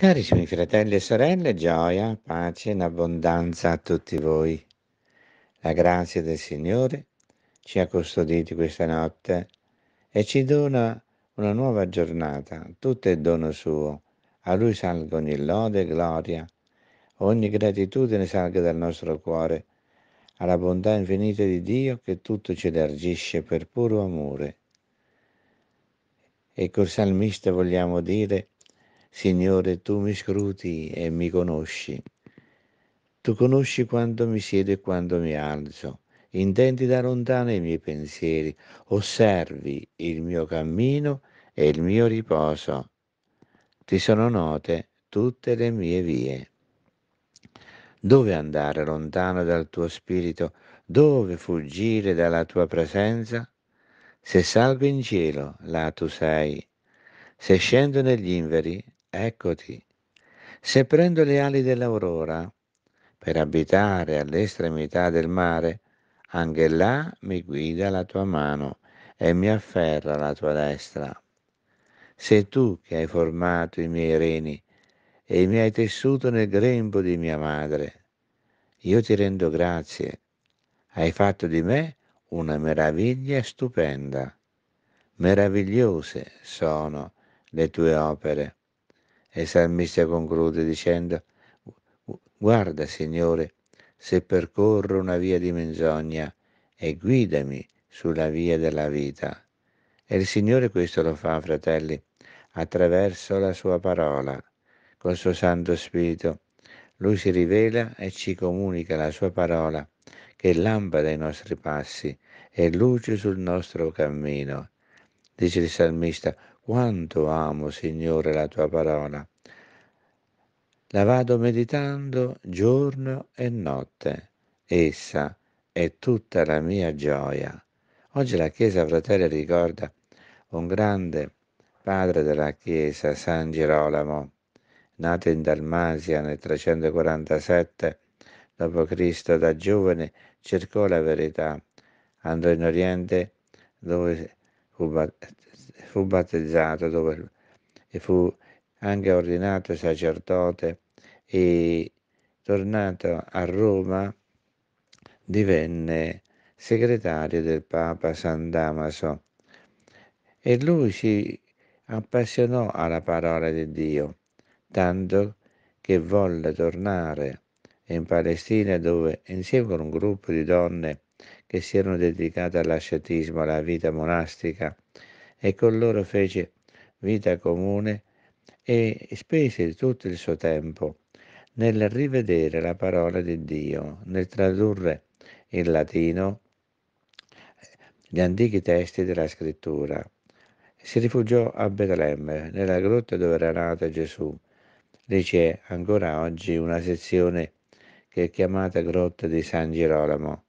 Carissimi fratelli e sorelle, gioia, pace in abbondanza a tutti voi. La grazia del Signore ci ha custoditi questa notte e ci dona una nuova giornata, tutto è dono suo. A Lui salga ogni lode e gloria, ogni gratitudine salga dal nostro cuore, alla bontà infinita di Dio che tutto ci elargisce per puro amore. E col salmista vogliamo dire, Signore, tu mi scruti e mi conosci. Tu conosci quando mi siedo e quando mi alzo. Intendi da lontano i miei pensieri, osservi il mio cammino e il mio riposo. Ti sono note tutte le mie vie. Dove andare lontano dal tuo spirito? Dove fuggire dalla tua presenza? Se salgo in cielo, là tu sei. Se scendo negli inveri, eccoti. Se prendo le ali dell'aurora per abitare all'estremità del mare, anche là mi guida la tua mano e mi afferra la tua destra. Sei tu che hai formato i miei reni e mi hai tessuto nel grembo di mia madre. Io ti rendo grazie. Hai fatto di me una meraviglia stupenda. Meravigliose sono le tue opere. E il salmista conclude dicendo, guarda Signore, se percorro una via di menzogna e guidami sulla via della vita. E il Signore questo lo fa, fratelli, attraverso la sua parola, col suo Santo Spirito. Lui si rivela e ci comunica la sua parola, che è lampada ai nostri passi e luce sul nostro cammino. Dice il salmista, quanto amo, Signore, la tua parola. La vado meditando giorno e notte. Essa è tutta la mia gioia. Oggi la Chiesa, fratelli, ricorda un grande padre della Chiesa, San Girolamo, nato in Dalmasia nel 347 d.C., da giovane cercò la verità. Andò in Oriente dove fu battezzato e fu anche ordinato sacerdote e tornato a Roma divenne segretario del Papa San Damaso e lui si appassionò alla parola di Dio, tanto che volle tornare in Palestina dove insieme con un gruppo di donne che si erano dedicate all'ascetismo, alla vita monastica e con loro fece vita comune e spese tutto il suo tempo nel rivedere la parola di Dio, nel tradurre in latino gli antichi testi della scrittura. Si rifugiò a Betlemme, nella grotta dove era nato Gesù. Lì c'è ancora oggi una sezione che è chiamata Grotta di San Girolamo,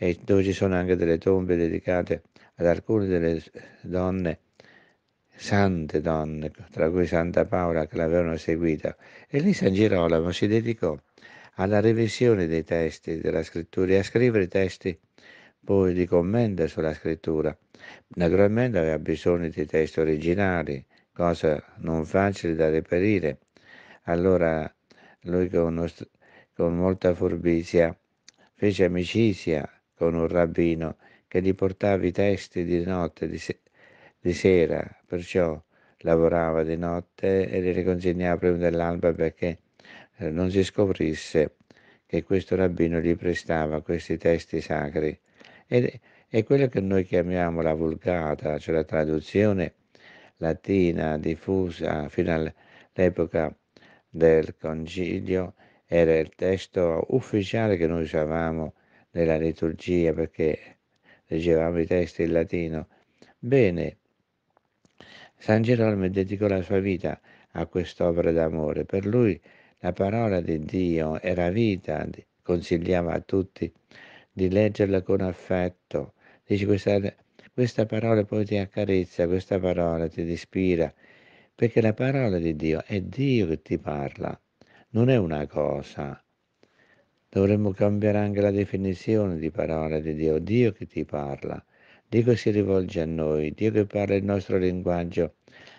e dove ci sono anche delle tombe dedicate ad alcune delle donne, sante donne, tra cui Santa Paola che l'avevano seguita. E lì San Girolamo si dedicò alla revisione dei testi della scrittura e a scrivere testi poi di commento sulla scrittura. Naturalmente aveva bisogno di testi originali, cosa non facile da reperire. Allora lui con, uno, con molta furbizia fece amicizia con un rabbino che gli portava i testi di notte, di, se- di sera, perciò lavorava di notte e li riconsegnava prima dell'alba perché eh, non si scoprisse che questo rabbino gli prestava questi testi sacri. E, e quello che noi chiamiamo la vulgata, cioè la traduzione latina diffusa fino all'epoca del concilio, era il testo ufficiale che noi usavamo nella liturgia perché leggevamo i testi in latino. Bene, San Gerolamo dedicò la sua vita a quest'opera d'amore. Per lui la parola di Dio era vita, consigliava a tutti di leggerla con affetto. Dice questa, questa parola poi ti accarezza, questa parola ti ispira, perché la parola di Dio è Dio che ti parla, non è una cosa, Dovremmo cambiare anche la definizione di parola di Dio, Dio che ti parla, Dio che si rivolge a noi, Dio che parla il nostro linguaggio,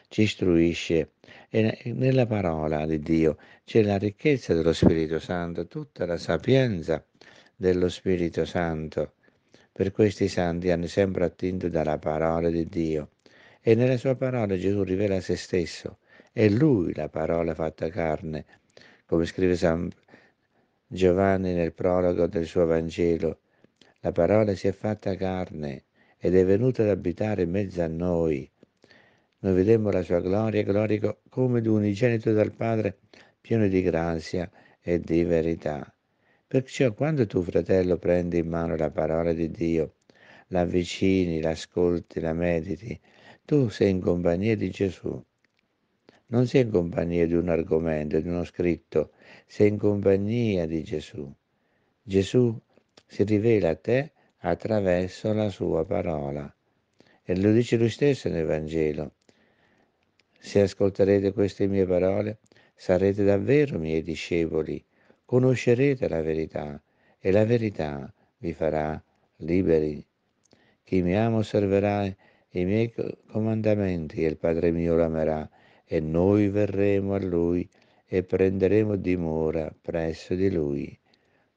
ci istruisce. E nella parola di Dio c'è la ricchezza dello Spirito Santo, tutta la sapienza dello Spirito Santo. Per questi santi hanno sempre attinto dalla parola di Dio. E nella sua parola Gesù rivela se stesso. È lui la parola fatta carne, come scrive San Giovanni nel prologo del suo Vangelo. La parola si è fatta carne ed è venuta ad abitare in mezzo a noi. Noi vedemmo la sua gloria, gloria come di unigenito dal Padre, pieno di grazia e di verità. Perciò quando tu, fratello, prendi in mano la parola di Dio, la avvicini, l'ascolti, la mediti, tu sei in compagnia di Gesù. Non sei in compagnia di un argomento, di uno scritto, sei in compagnia di Gesù. Gesù si rivela a te attraverso la sua parola. E lo dice lui stesso nel Vangelo. Se ascolterete queste mie parole, sarete davvero miei discepoli, conoscerete la verità e la verità vi farà liberi. Chi mi ama osserverà i miei comandamenti e il Padre mio l'amerà e noi verremo a lui e prenderemo dimora presso di Lui.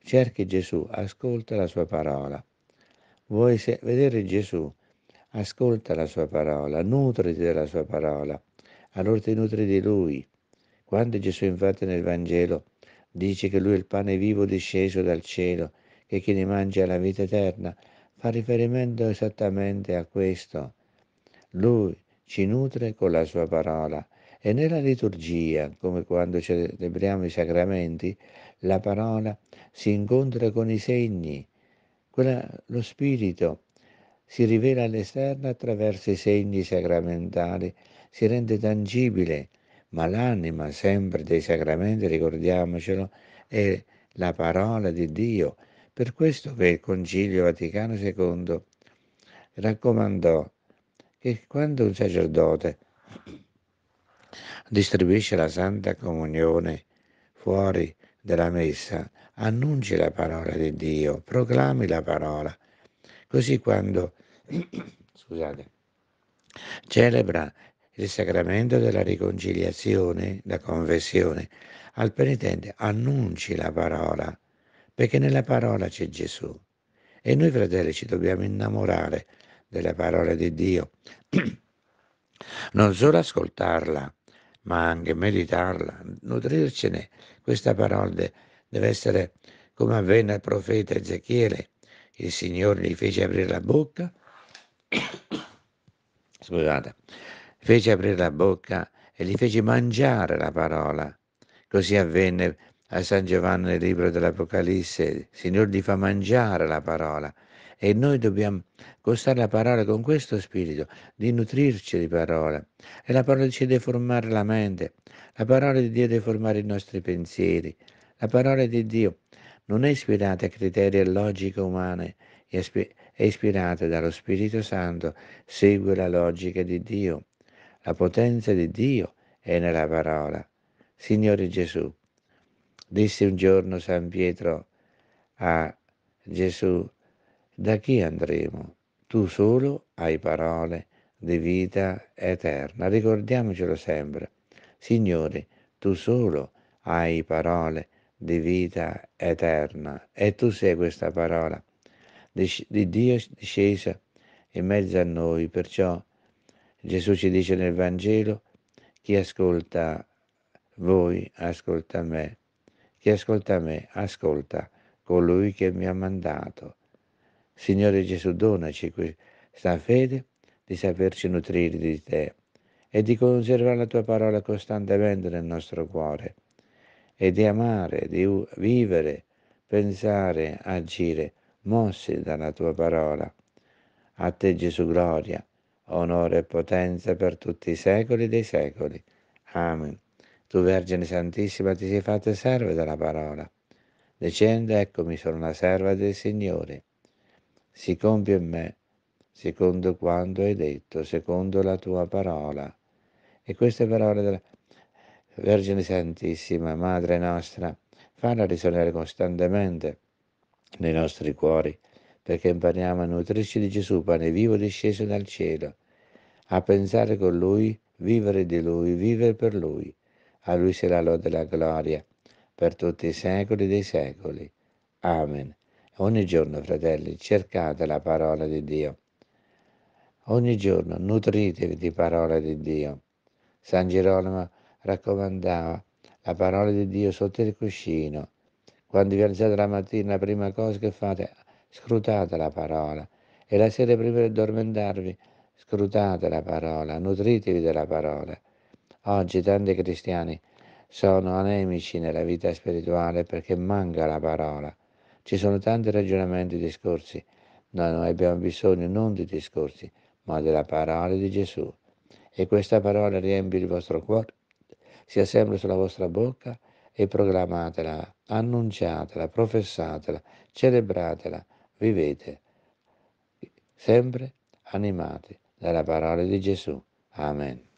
Cerchi Gesù, ascolta la sua parola. Vuoi vedere Gesù? Ascolta la sua parola, nutriti della sua parola, allora ti nutri di Lui. Quando Gesù infatti nel Vangelo dice che Lui è il pane vivo disceso dal cielo, che chi ne mangia ha la vita eterna, fa riferimento esattamente a questo. Lui ci nutre con la sua parola e nella liturgia, come quando celebriamo i sacramenti, la parola si incontra con i segni, Quella, lo spirito si rivela all'esterno attraverso i segni sacramentali, si rende tangibile, ma l'anima sempre dei sacramenti, ricordiamocelo, è la parola di Dio. Per questo che il Concilio Vaticano II raccomandò che quando un sacerdote distribuisce la Santa Comunione fuori della Messa, annunci la parola di Dio, proclami la parola. Così quando, scusate, celebra il sacramento della riconciliazione, la confessione, al penitente annunci la parola, perché nella parola c'è Gesù. E noi fratelli ci dobbiamo innamorare della parola di Dio, non solo ascoltarla, ma anche meditarla, nutrircene. Questa parola deve essere come avvenne al profeta Ezechiele. Il Signore gli fece aprire la bocca, scusate, fece aprire la bocca e gli fece mangiare la parola. Così avvenne a San Giovanni nel libro dell'Apocalisse. Il Signore gli fa mangiare la parola. E noi dobbiamo gustare la parola con questo spirito, di nutrirci di parole. E la parola ci deve formare la mente, la parola di Dio deve formare i nostri pensieri. La parola di Dio non è ispirata a criteri e logiche umane, è ispirata dallo Spirito Santo, segue la logica di Dio. La potenza di Dio è nella parola. Signore Gesù, disse un giorno San Pietro a Gesù, da chi andremo? Tu solo hai parole di vita eterna. Ricordiamocelo sempre. Signore, tu solo hai parole di vita eterna e tu sei questa parola di Dio discesa in mezzo a noi. Perciò Gesù ci dice nel Vangelo, chi ascolta voi ascolta me, chi ascolta me ascolta colui che mi ha mandato. Signore Gesù, donaci questa fede di saperci nutrire di te e di conservare la tua parola costantemente nel nostro cuore e di amare, di vivere, pensare, agire, mossi dalla tua parola. A te Gesù gloria, onore e potenza per tutti i secoli dei secoli. Amen. Tu Vergine Santissima ti sei fatta serva della parola, dicendo eccomi sono la serva del Signore si compie in me, secondo quanto hai detto, secondo la tua parola. E queste parole della Vergine Santissima, Madre nostra, fanno risuonare costantemente nei nostri cuori, perché impariamo a nutrirci di Gesù, pane vivo disceso dal cielo, a pensare con Lui, vivere di Lui, vivere per Lui. A Lui sia la lode e la gloria, per tutti i secoli dei secoli. Amen. Ogni giorno, fratelli, cercate la parola di Dio. Ogni giorno nutritevi di parola di Dio. San Gerolamo raccomandava la parola di Dio sotto il cuscino. Quando vi alzate la mattina, la prima cosa che fate, scrutate la parola. E la sera prima di addormentarvi, scrutate la parola, nutritevi della parola. Oggi tanti cristiani sono anemici nella vita spirituale perché manca la parola. Ci sono tanti ragionamenti e discorsi, ma noi abbiamo bisogno non di discorsi, ma della parola di Gesù. E questa parola riempie il vostro cuore, sia sempre sulla vostra bocca e proclamatela, annunciatela, professatela, celebratela, vivete sempre animati dalla parola di Gesù. Amen.